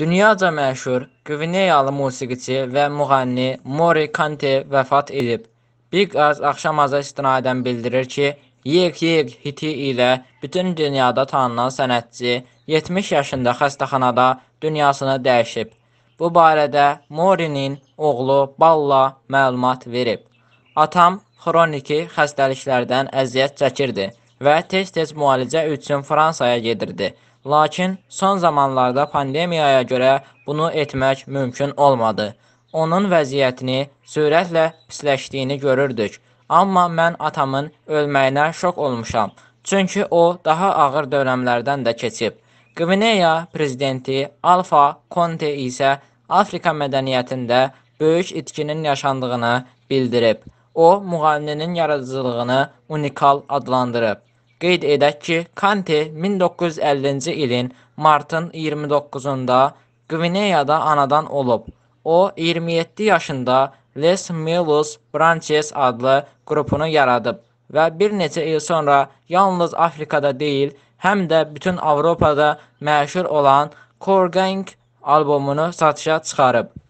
Dünyaca məşhur Qvineyalı musiqiçi və müğənni Mori Kante vəfat edib. Big Az axşamaza istinadən bildirir ki, Yek Yek hiti ilə bütün dünyada tanınan sənətçi 70 yaşında xəstəxanada dünyasını dəyişib. Bu barədə Morinin oğlu Balla məlumat verib. Atam xroniki xəstəliklərdən əziyyət çəkirdi və tez-tez müalicə üçün Fransaya gedirdi. Lakin son zamanlarda pandemiyaya görə bunu etmək mümkün olmadı. Onun vəziyyətini sürətlə pisləşdiyini görürdük. Amma mən atamın ölməyinə şok olmuşam. Çünki o daha ağır dövrəmlərdən də keçib. Qvineya prezidenti Alfa Conte isə Afrika mədəniyyətində böyük itkinin yaşandığını bildirib. O, müğənninin yaradıcılığını unikal adlandırıb. Qeyd edək ki, Kante 1950-ci ilin martın 29-da Qvineyada anadan olub. O 27 yaşında Les Milus Branches adlı qrupunu yaradıb və bir neçə il sonra yalnız Afrikada deyil, həm də bütün Avropada məşhur olan Korgang albomunu satışa çıxarıb.